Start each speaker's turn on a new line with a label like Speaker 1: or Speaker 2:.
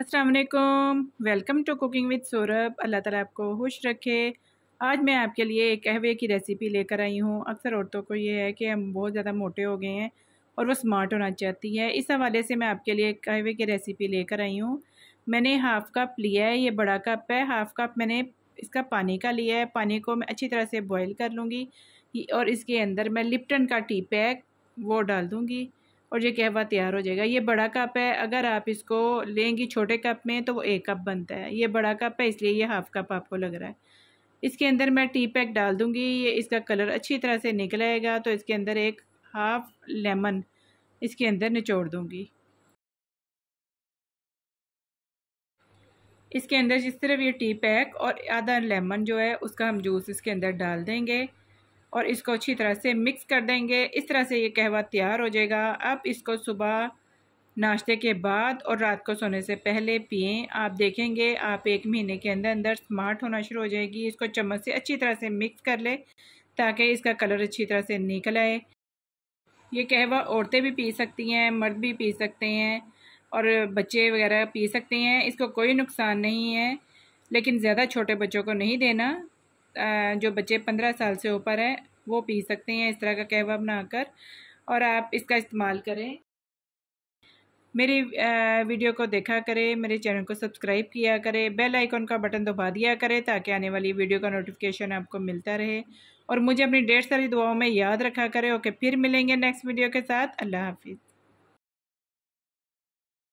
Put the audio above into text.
Speaker 1: Aslam welcome to cooking with Saurabh Allah ताला आपको खुश रखे आज मैं आपके लिए एक कहवे की रेसिपी लेकर आई हूँ अक्सर औरतों को ये है कि हम बहुत ज़्यादा मोटे हो गए हैं और वो स्मार्ट होना चाहती है इस हवाले से मैं आपके लिए कहवे की रेसिपी लेकर आई हूँ मैंने हाफ़ कप लिया है ये बड़ा कप है हाफ़ कप मैंने इसका पानी का लिया है पानी को मैं अच्छी तरह से बॉयल कर लूँगी और इसके अंदर मैं लिप्टन का टी पैक वो डाल दूँगी और ये कहवा तैयार हो जाएगा ये बड़ा कप है अगर आप इसको लेंगी छोटे कप में तो वो एक कप बनता है ये बड़ा कप है इसलिए ये हाफ़ कप आपको लग रहा है इसके अंदर मैं टी पैक डाल दूँगी ये इसका कलर अच्छी तरह से निकल आएगा तो इसके अंदर एक हाफ़ लेमन इसके अंदर निचोड़ दूंगी इसके अंदर जिस तरह ये टी पैक और आधा लेमन जो है उसका हम जूस इसके अंदर डाल देंगे और इसको अच्छी तरह से मिक्स कर देंगे इस तरह से ये कहवा तैयार हो जाएगा अब इसको सुबह नाश्ते के बाद और रात को सोने से पहले पिए आप देखेंगे आप एक महीने के अंदर अंदर स्मार्ट होना शुरू हो जाएगी इसको चम्मच से अच्छी तरह से मिक्स कर ले ताकि इसका कलर अच्छी तरह से निकल आए ये कहवा औरतें भी पी सकती हैं मर्द भी पी सकते हैं और बच्चे वगैरह पी सकते हैं इसको कोई नुकसान नहीं है लेकिन ज़्यादा छोटे बच्चों को नहीं देना जो बच्चे पंद्रह साल से ऊपर हैं वो पी सकते हैं इस तरह का कहवा बनाकर और आप इसका इस्तेमाल करें मेरी वीडियो को देखा करें मेरे चैनल को सब्सक्राइब किया करें बेल आइकॉन का बटन दबा दिया करें ताकि आने वाली वीडियो का नोटिफिकेशन आपको मिलता रहे और मुझे अपनी ढेर सारी दुआओं में याद रखा करें ओके फिर मिलेंगे नेक्स्ट वीडियो के साथ अल्लाह हाफिज़